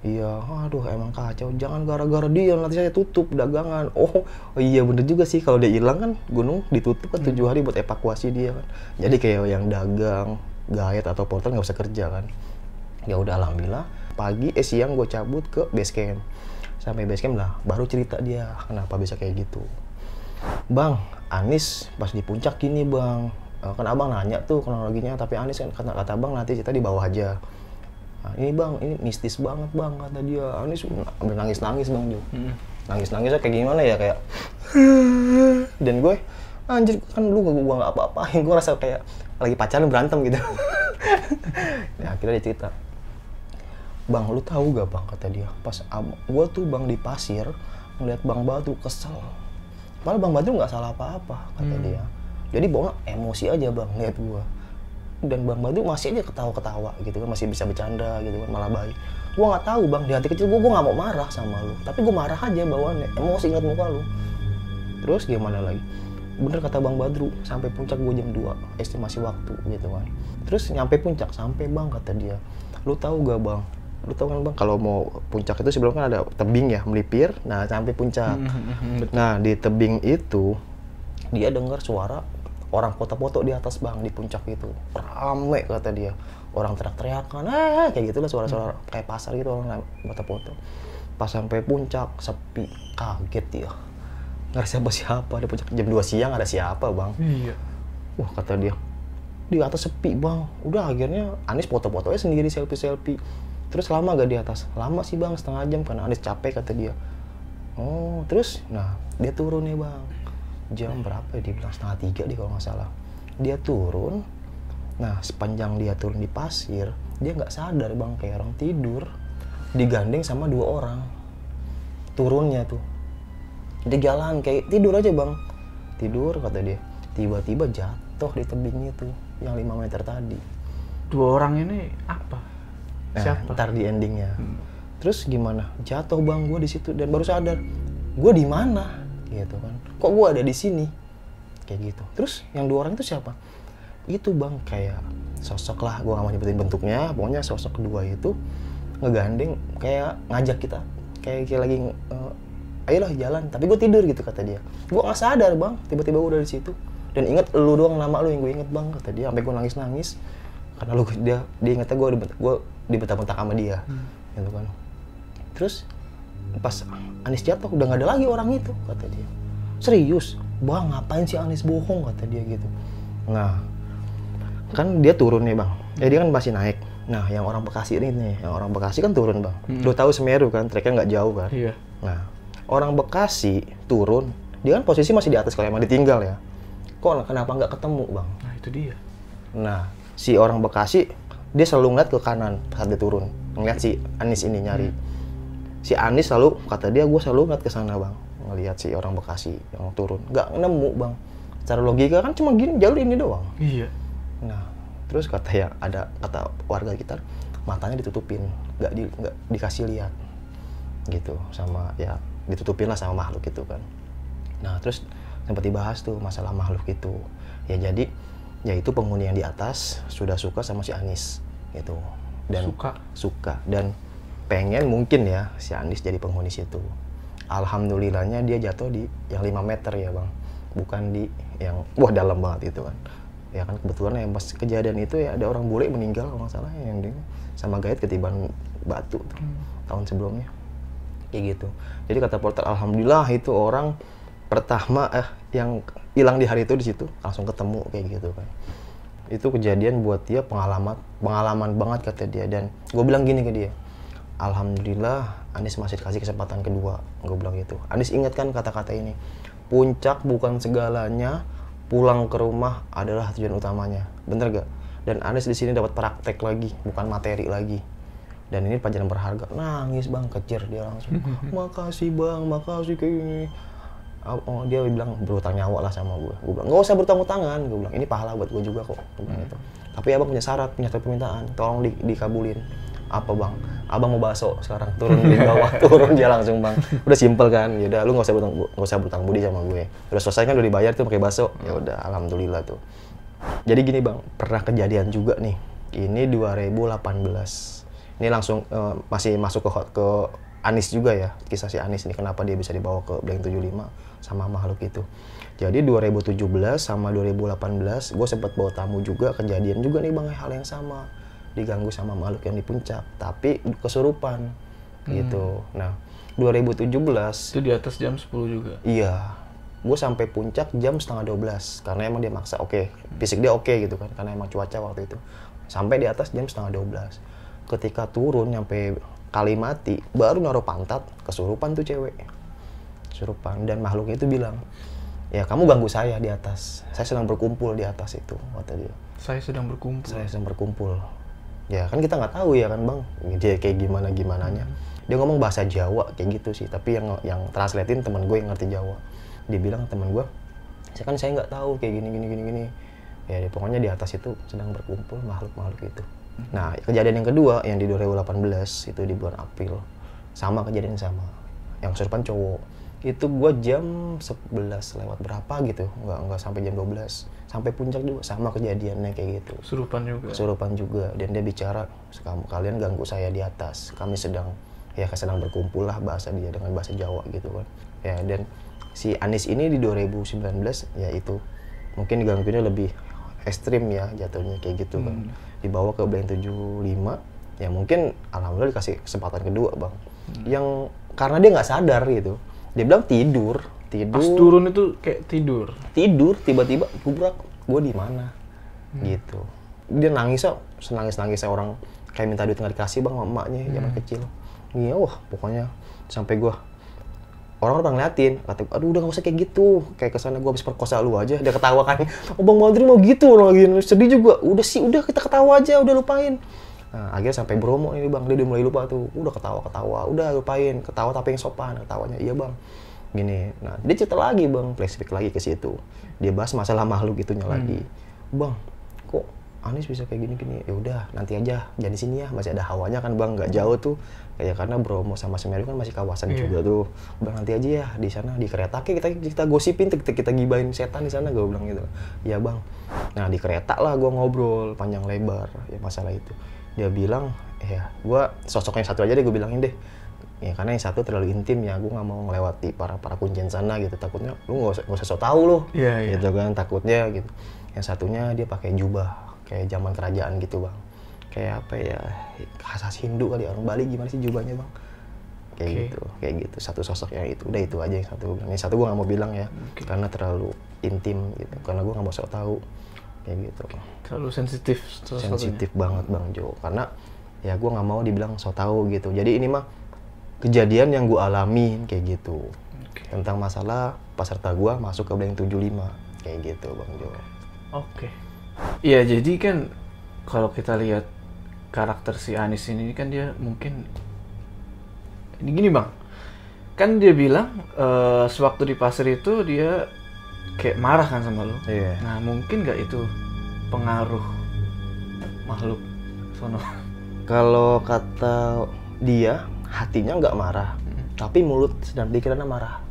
Iya, aduh emang kacau. Jangan gara-gara dia nanti saya tutup dagangan. Oh, oh iya bener juga sih kalau dia hilang kan gunung ditutup kan tujuh hmm. hari buat evakuasi dia kan. Jadi kayak yang dagang, gayet atau porter nggak usah kerja kan. Ya udah alhamdulillah. Pagi eh siang gue cabut ke base camp. Sampai base camp lah, baru cerita dia kenapa bisa kayak gitu. Bang, Anis pas di puncak gini bang. Eh, kan abang nanya tuh kronologinya, tapi Anis kan kata-kata bang nanti cerita di bawah aja nah, ini bang ini mistis banget bang kata dia ah, ini sudah nangis nangis bang Jo, hmm. nangis nangisnya kayak gimana ya kayak (laughs) dan gue anjir kan lu gue gak apa apa-apain gue rasa kayak lagi pacaran berantem gitu (laughs) ya nah, akhirnya dia cerita bang lu tahu gak bang kata dia pas gue tuh bang di pasir ngeliat bang batu kesel padahal bang batu nggak salah apa-apa kata hmm. dia jadi bawa emosi aja bang lihat gue dan Bang Badu masih aja ketawa-ketawa gitu kan masih bisa bercanda gitu kan malah baik gue nggak tahu bang di hati kecil gue gue nggak mau marah sama lu tapi gue marah aja bawaannya emosi ingat muka lu terus gimana lagi bener kata Bang Badru sampai puncak gue jam 2 estimasi waktu gitu kan terus nyampe puncak sampai bang kata dia lu tahu gak bang lu tau kan bang kalau mau puncak itu sebelum kan ada tebing ya melipir nah sampai puncak hmm, hmm, hmm, nah di tebing itu dia dengar suara orang foto-foto di atas bang di puncak itu rame kata dia orang teriak-teriakan eh kayak gitulah suara-suara hmm. kayak pasar gitu orang foto-foto pas sampai puncak sepi kaget dia nggak ada siapa-siapa di puncak jam 2 siang ada siapa bang iya wah kata dia di atas sepi bang udah akhirnya Anis foto-fotonya sendiri selfie-selfie terus lama gak di atas lama sih bang setengah jam karena Anis capek kata dia oh terus nah dia turun nih ya, bang jam berapa ya dibilang setengah tiga deh kalau nggak salah dia turun nah sepanjang dia turun di pasir dia nggak sadar bang kayak orang tidur digandeng sama dua orang turunnya tuh dia jalan kayak tidur aja bang tidur kata dia tiba-tiba jatuh di tebingnya tuh yang lima meter tadi dua orang ini apa nah, siapa ntar di endingnya hmm. terus gimana jatuh bang gue di situ dan baru sadar gue di mana gitu kan kok gue ada di sini kayak gitu terus yang dua orang itu siapa itu bang kayak sosok lah gue gak mau nyebutin bentuknya pokoknya sosok kedua itu ngegandeng kayak ngajak kita kayak, kayak lagi uh, eh, ayolah jalan tapi gue tidur gitu kata dia gue nggak sadar bang tiba-tiba gue udah di situ dan inget lu doang nama lu yang gue inget bang kata dia sampai gue nangis nangis karena lu dia dia ingetnya gue gue dibentak-bentak sama dia hmm. gitu kan terus pas Anis jatuh udah nggak ada lagi orang itu kata dia serius bang ngapain sih Anies bohong kata dia gitu nah kan dia turun nih bang ya dia kan masih naik nah yang orang Bekasi ini nih yang orang Bekasi kan turun bang hmm. udah tahu Semeru kan treknya nggak jauh kan iya. nah orang Bekasi turun dia kan posisi masih di atas kalau emang ditinggal ya kok kenapa nggak ketemu bang nah itu dia nah si orang Bekasi dia selalu ngeliat ke kanan saat dia turun ngeliat si Anis ini nyari hmm. si Anis selalu kata dia gue selalu ngeliat ke sana bang ngelihat si orang Bekasi yang turun. Gak nemu bang. Secara logika kan cuma gini jalur ini doang. Iya. Nah terus kata yang ada kata warga kita matanya ditutupin, gak di, nggak dikasih lihat gitu sama ya ditutupin lah sama makhluk itu kan. Nah terus sempat dibahas tuh masalah makhluk itu. Ya jadi yaitu penghuni yang di atas sudah suka sama si Anis gitu dan suka suka dan pengen mungkin ya si Anis jadi penghuni situ alhamdulillahnya dia jatuh di yang 5 meter ya bang bukan di yang wah dalam banget itu kan ya kan kebetulan yang pas kejadian itu ya ada orang bule meninggal kalau nggak salah yang dia sama gait ketiban batu tuh, hmm. tahun sebelumnya kayak gitu jadi kata porter alhamdulillah itu orang pertama eh yang hilang di hari itu di situ langsung ketemu kayak gitu kan itu kejadian buat dia pengalaman pengalaman banget kata dia dan gue bilang gini ke dia Alhamdulillah Anies masih dikasih kesempatan kedua gue bilang gitu Anies ingat kan kata-kata ini puncak bukan segalanya pulang ke rumah adalah tujuan utamanya bener gak dan Anies di sini dapat praktek lagi bukan materi lagi dan ini pelajaran berharga nangis bang kecil dia langsung (laughs) makasih bang makasih kayak gini. oh, dia bilang berutang nyawa lah sama gue gue bilang nggak usah berutang utangan gue bilang ini pahala buat gue juga kok gue gitu. hmm. tapi abang punya syarat punya permintaan tolong di, dikabulin apa bang abang mau bakso sekarang turun di bawah (laughs) turun dia langsung bang udah simpel kan ya udah lu nggak usah berutang nggak usah berutang budi sama gue udah selesai kan udah dibayar tuh pakai bakso ya udah alhamdulillah tuh jadi gini bang pernah kejadian juga nih ini 2018 ini langsung uh, masih masuk ke hot ke Anis juga ya kisah si Anis ini kenapa dia bisa dibawa ke Blank 75 sama makhluk itu jadi 2017 sama 2018 gue sempat bawa tamu juga kejadian juga nih bang hal yang sama diganggu sama makhluk yang di puncak, tapi kesurupan hmm. gitu. Nah, 2017 itu di atas jam 10 juga. Iya. Gue sampai puncak jam setengah 12 karena emang dia maksa. Oke, okay. fisik dia oke okay, gitu kan karena emang cuaca waktu itu. Sampai di atas jam setengah 12. Ketika turun nyampe kali mati baru naruh pantat, kesurupan tuh cewek. Kesurupan dan makhluk itu bilang, "Ya, kamu ganggu saya di atas. Saya sedang berkumpul di atas itu," kata dia. Saya sedang berkumpul. Saya sedang berkumpul ya kan kita nggak tahu ya kan bang dia kayak gimana gimananya hmm. dia ngomong bahasa Jawa kayak gitu sih tapi yang yang translatein teman gue yang ngerti Jawa dia bilang teman gue saya kan saya nggak tahu kayak gini gini gini gini ya pokoknya di atas itu sedang berkumpul makhluk makhluk itu hmm. nah kejadian yang kedua yang di 2018 itu di bulan April sama kejadian sama yang serupan cowok itu gue jam 11 lewat berapa gitu nggak nggak sampai jam 12 sampai puncak juga sama kejadiannya kayak gitu. Surupan juga. Surupan juga dan dia bicara kamu kalian ganggu saya di atas. Kami sedang ya sedang berkumpul lah bahasa dia dengan bahasa Jawa gitu kan. Ya dan si Anies ini di 2019 ya itu mungkin gangguannya lebih ekstrim ya jatuhnya kayak gitu kan. Hmm. Dibawa ke Blank 75 ya mungkin alhamdulillah dikasih kesempatan kedua bang. Hmm. Yang karena dia nggak sadar gitu. Dia bilang tidur tidur pas turun itu kayak tidur tidur tiba-tiba gubrak gue di mana hmm. gitu dia nangis kok senangis saya orang kayak minta duit nggak dikasih bang emaknya hmm. zaman kecil iya wah pokoknya sampai gue orang orang ngeliatin kata aduh udah gak usah kayak gitu kayak kesana gue habis perkosa lu aja dia ketawa kan oh bang Madri mau gitu orang lagi sedih juga udah sih udah kita ketawa aja udah lupain nah akhirnya sampai Bromo ini bang dia udah mulai lupa tuh udah ketawa ketawa udah lupain ketawa tapi yang sopan ketawanya iya bang gini nah dia cerita lagi bang flashback lagi ke situ dia bahas masalah makhluk itunya hmm. lagi bang kok Anies bisa kayak gini-gini ya udah nanti aja jadi sini ya masih ada hawanya kan bang nggak jauh tuh kayak karena Bromo sama Semeru kan masih kawasan yeah. juga tuh bang nanti aja ya di sana di kereta kayak kita kita gosipin kita, kita gibain setan di sana gue bilang gitu ya bang nah di kereta lah gue ngobrol panjang lebar ya masalah itu dia bilang ya gue sosoknya satu aja deh gue bilangin deh ya karena yang satu terlalu intim ya gue nggak mau melewati para para kuncen sana gitu takutnya lu nggak usah nggak usah so tau lu yeah, yeah. gitu kan takutnya gitu yang satunya dia pakai jubah kayak zaman kerajaan gitu bang kayak apa ya khasas Hindu kali orang Bali gimana sih jubahnya bang kayak okay. gitu kayak gitu satu sosok yang itu udah itu aja yang satu yang satu gue nggak mau bilang ya okay. karena terlalu intim gitu karena gue nggak mau so tau. kayak gitu terlalu sensitif sensitif banget bang Jo karena ya gue nggak mau dibilang so tau gitu jadi ini mah kejadian yang gue alami kayak gitu okay. tentang masalah peserta gue masuk ke blank 75 kayak gitu bang Jo. Oke. Okay. Iya jadi kan kalau kita lihat karakter si Anis ini kan dia mungkin ini gini bang kan dia bilang uh, sewaktu di pasar itu dia kayak marah kan sama lo. Iya. Yeah. Nah mungkin gak itu pengaruh makhluk sono. Kalau kata dia hatinya nggak marah hmm. tapi mulut dan pikirannya marah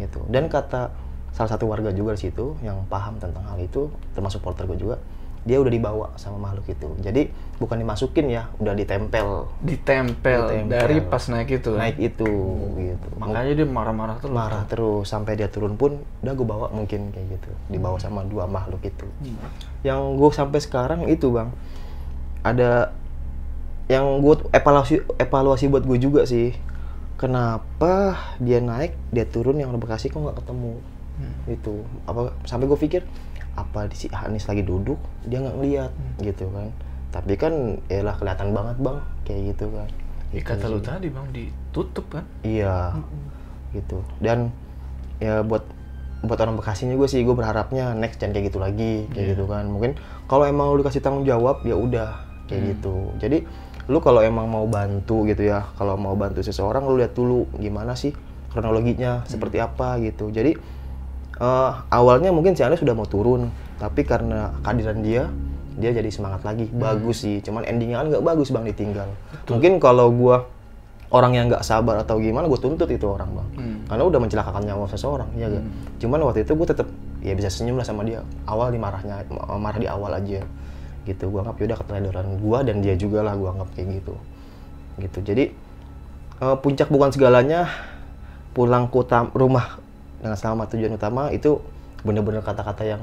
gitu dan kata salah satu warga juga di situ yang paham tentang hal itu termasuk porter gue juga dia udah dibawa sama makhluk itu. Jadi bukan dimasukin ya, udah ditempel. Ditempel, ditempel. dari pas naik itu. Ya? Naik itu hmm. gitu. Makanya dia marah-marah terus. Marah terus sampai dia turun pun udah gue bawa mungkin kayak gitu. Dibawa hmm. sama dua makhluk itu. Hmm. Yang gue sampai sekarang itu, Bang. Ada yang gue evaluasi evaluasi buat gue juga sih kenapa dia naik dia turun yang Bekasi kok nggak ketemu hmm. gitu apa sampai gue pikir apa si Anis lagi duduk dia nggak ngeliat hmm. gitu kan tapi kan ya lah kelihatan banget bang kayak gitu kan ya, gitu kata lu tadi bang ditutup kan iya hmm. gitu dan ya buat buat orang Bekasinya gue sih gue berharapnya next jangan kayak gitu lagi kayak yeah. gitu kan mungkin kalau emang lu dikasih tanggung jawab ya udah kayak hmm. gitu jadi lu kalau emang mau bantu gitu ya kalau mau bantu seseorang lu lihat dulu gimana sih kronologinya hmm. seperti apa gitu jadi uh, awalnya mungkin si Anda sudah mau turun tapi karena kehadiran dia dia jadi semangat lagi hmm. bagus sih cuman endingnya kan nggak bagus bang ditinggal Betul. mungkin kalau gua orang yang nggak sabar atau gimana gue tuntut itu orang bang hmm. karena udah mencelakakan nyawa seseorang ya hmm. gak cuman waktu itu gue tetap ya bisa senyum lah sama dia awal dimarahnya marah di awal aja gitu gue anggap yaudah keteledoran gue dan dia juga lah gue anggap kayak gitu gitu jadi uh, puncak bukan segalanya pulang ke rumah dengan selamat tujuan utama itu bener-bener kata-kata yang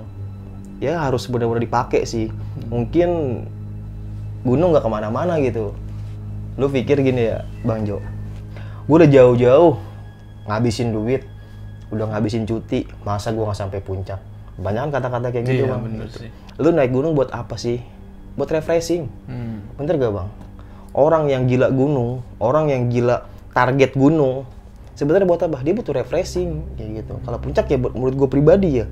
ya harus bener-bener dipakai sih mungkin gunung nggak kemana-mana gitu lu pikir gini ya bang Jo gue udah jauh-jauh ngabisin duit udah ngabisin cuti masa gue nggak sampai puncak banyak kan kata-kata kayak gitu iya, bang bener lu naik gunung buat apa sih buat refreshing hmm. bener gak bang orang yang gila gunung orang yang gila target gunung sebenarnya buat apa dia butuh refreshing kayak gitu hmm. kalau puncak ya menurut gue pribadi ya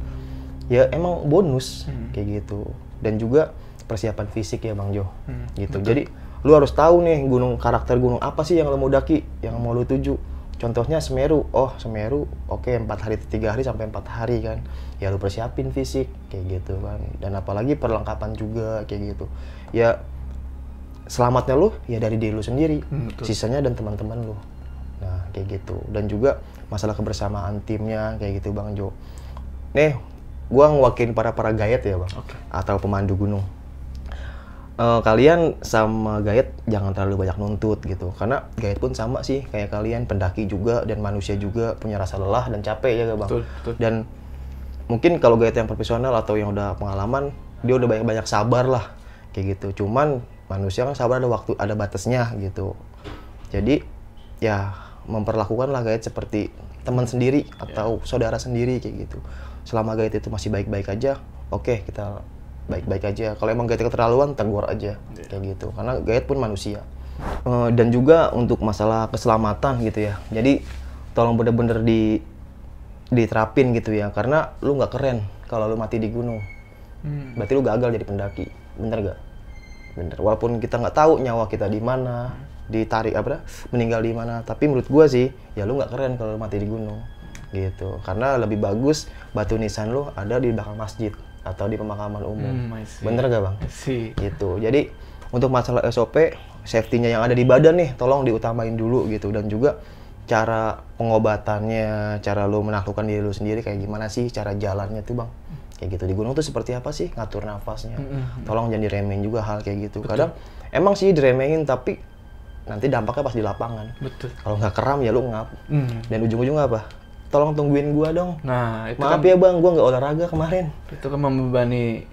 ya emang bonus hmm. kayak gitu dan juga persiapan fisik ya bang Jo hmm. gitu Betul. jadi lu harus tahu nih gunung karakter gunung apa sih yang lo mau daki yang mau lo tuju contohnya Semeru oh Semeru oke okay, empat hari tiga hari sampai empat hari kan ya lu persiapin fisik kayak gitu kan dan apalagi perlengkapan juga kayak gitu ya selamatnya lu ya dari diri lu sendiri hmm, sisanya dan teman-teman lu nah kayak gitu dan juga masalah kebersamaan timnya kayak gitu bang Jo nih gua ngwakilin para para gayet ya bang okay. atau pemandu gunung uh, kalian sama guide jangan terlalu banyak nuntut gitu karena guide pun sama sih kayak kalian pendaki juga dan manusia juga punya rasa lelah dan capek ya bang betul, betul. dan mungkin kalau guide yang profesional atau yang udah pengalaman dia udah banyak banyak sabar lah kayak gitu cuman manusia kan sabar ada waktu ada batasnya gitu jadi ya memperlakukanlah guide seperti teman sendiri ya. atau yeah. saudara sendiri kayak gitu selama guide itu masih baik-baik aja oke okay, kita baik-baik aja. Kalau emang Gaet keterlaluan, tegur aja. Yeah. Kayak gitu. Karena Gaet pun manusia. E, dan juga untuk masalah keselamatan gitu ya. Jadi tolong bener-bener di diterapin gitu ya. Karena lu nggak keren kalau lu mati di gunung. Hmm. Berarti lu gagal jadi pendaki. Bener gak? Bener. Walaupun kita nggak tahu nyawa kita di mana, hmm. ditarik apa, meninggal di mana. Tapi menurut gua sih, ya lu nggak keren kalau lu mati di gunung hmm. gitu karena lebih bagus batu nisan lu ada di belakang masjid atau di pemakaman umum. Hmm, Bener gak bang? sih Gitu. Jadi untuk masalah SOP, safety-nya yang ada di badan nih, tolong diutamain dulu gitu. Dan juga cara pengobatannya, cara lo menaklukkan diri lo sendiri kayak gimana sih cara jalannya tuh bang? Kayak gitu di gunung tuh seperti apa sih ngatur nafasnya? hmm, hmm, hmm. Tolong jangan diremehin juga hal kayak gitu. Betul. Kadang emang sih diremehin tapi nanti dampaknya pas di lapangan. Betul. Kalau nggak keram ya lo ngap. Mm. Dan ujung-ujungnya apa? tolong tungguin gua dong. Nah, itu maaf kan, ya bang, gua nggak olahraga kemarin. Itu kan membebani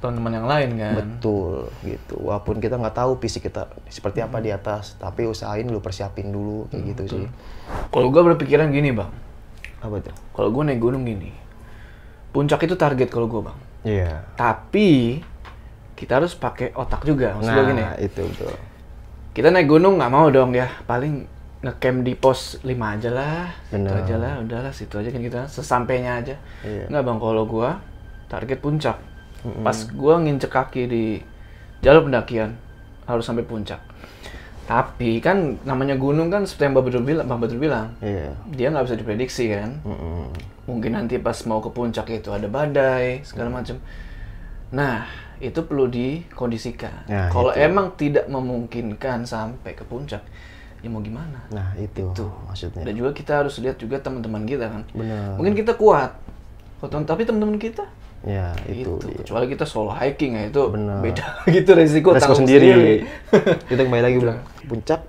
teman-teman yang lain kan. Betul, gitu. Walaupun kita nggak tahu fisik kita seperti apa hmm. di atas, tapi usahain lu persiapin dulu kayak hmm, gitu betul. sih. Kalau gua berpikiran gini bang. Apa tuh? Kalau gua naik gunung gini, puncak itu target kalau gua bang. Iya. Yeah. Tapi kita harus pakai otak juga. Maksud nah, gini. itu betul. Kita naik gunung nggak mau dong ya, paling ngecamp di pos 5 aja lah, Bener. situ aja lah, udahlah situ aja kan kita gitu sesampainya aja. Iya. Nggak bang, kalau gua target puncak. Mm-hmm. Pas gua nginjek kaki di jalur pendakian harus sampai puncak. Tapi kan namanya gunung kan seperti yang Mbak Badru bilang, Mbak Badru bilang iya. dia nggak bisa diprediksi kan. Mm-hmm. Mungkin nanti pas mau ke puncak itu ada badai segala macam. Nah itu perlu dikondisikan. Nah, kalau emang tidak memungkinkan sampai ke puncak, ya mau gimana nah itu, itu. maksudnya dan juga kita harus lihat juga teman-teman kita kan Benar. mungkin kita kuat koton tapi teman-teman kita ya itu, itu. kecuali kita solo hiking ya itu Bener. beda (laughs) gitu resiko resiko sendiri, sendiri. (laughs) kita kembali lagi bilang gitu. puncak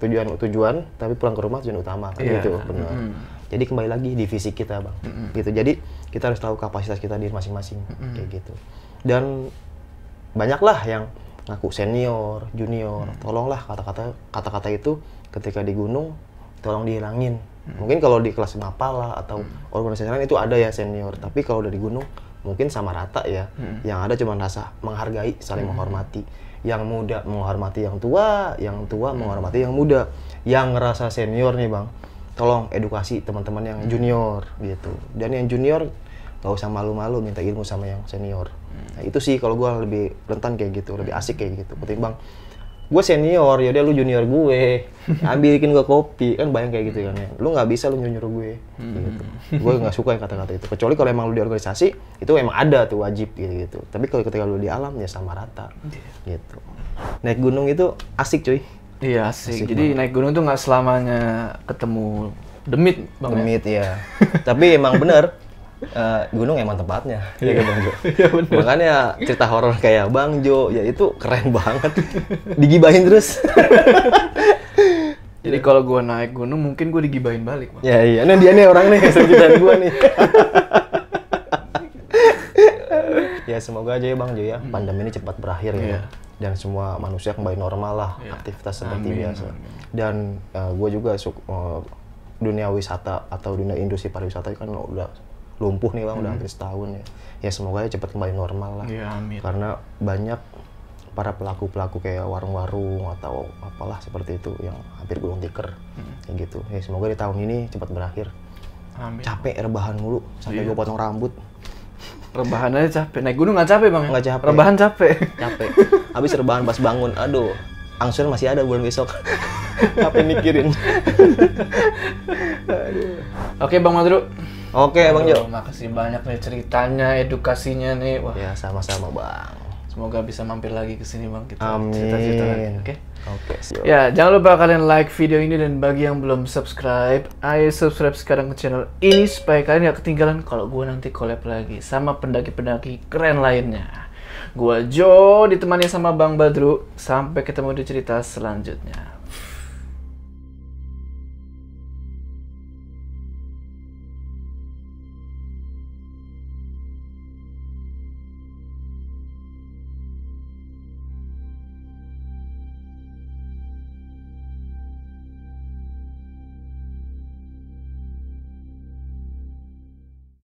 tujuan tujuan tapi pulang ke rumah tujuan utama kan iya. gitu benar mm. jadi kembali lagi di visi kita bang mm -hmm. gitu jadi kita harus tahu kapasitas kita di masing-masing mm -hmm. kayak gitu dan banyaklah yang ngaku senior, junior, hmm. tolonglah kata-kata kata-kata itu ketika di gunung tolong dihilangin. Hmm. Mungkin kalau di kelas mapala atau hmm. organisasi lain itu ada ya senior, hmm. tapi kalau udah di gunung mungkin sama rata ya. Hmm. Yang ada cuma rasa menghargai, saling hmm. menghormati. Yang muda menghormati yang tua, yang tua hmm. menghormati yang muda. Yang ngerasa senior nih, Bang. Tolong edukasi teman-teman yang hmm. junior gitu. Dan yang junior gak usah malu-malu minta ilmu sama yang senior Nah, itu sih kalau gue lebih rentan kayak gitu, lebih asik kayak gitu. Ketimbang gue senior, yaudah lu junior gue, (laughs) ambilin gue kopi, kan bayang kayak gitu kan ya. Lu nggak bisa lu junior gue, hmm. gitu. Gue nggak suka yang kata-kata itu. Kecuali kalau emang lu di organisasi, itu emang ada tuh wajib gitu. -gitu. Tapi kalau ketika lu di alam ya sama rata, iya. gitu. Naik gunung itu asik cuy. Iya asik. asik Jadi banget. naik gunung tuh nggak selamanya ketemu demit bang. Ya? Demit ya. (laughs) Tapi emang bener Eh, gunung emang tempatnya Iya kan Bang Jo Iya bener. makanya cerita horor kayak Bang Jo ya itu keren banget digibahin terus (laughs) jadi kalau gue naik gunung mungkin gue digibahin balik Iya iya nah dia nih orang nih kesakitan gue nih (laughs) ya semoga aja ya Bang Jo ya hmm. pandemi ini cepat berakhir ya iya. dan semua manusia kembali normal lah yeah. aktivitas seperti Amin. biasa dan uh, eh, gue juga suka uh, eh, dunia wisata atau dunia industri pariwisata kan udah lumpuh nih bang hmm. udah hampir setahun ya ya semoga ya cepat kembali normal lah ya, amin. karena banyak para pelaku pelaku kayak warung-warung atau apalah seperti itu yang hampir gulung tikar hmm. gitu ya semoga di tahun ini cepat berakhir amin. capek rebahan mulu sampai iya. gue potong rambut rebahan aja capek naik gunung nggak capek bang ya? nggak capek rebahan capek capek habis rebahan pas bangun aduh angsur masih ada bulan besok capek mikirin oke bang Madru Oke, Bang Jo. Makasih banyak nih ceritanya, edukasinya nih. Wah. Ya, sama-sama, Bang. Semoga bisa mampir lagi ke sini, Bang. Kita Amin. cerita-cerita oke? Okay? Oke. Okay, ya, jangan lupa kalian like video ini dan bagi yang belum subscribe, ayo subscribe sekarang ke channel ini supaya kalian gak ketinggalan kalau gue nanti collab lagi sama pendaki-pendaki keren lainnya. Gua Jo ditemani sama Bang Badru. Sampai ketemu di cerita selanjutnya.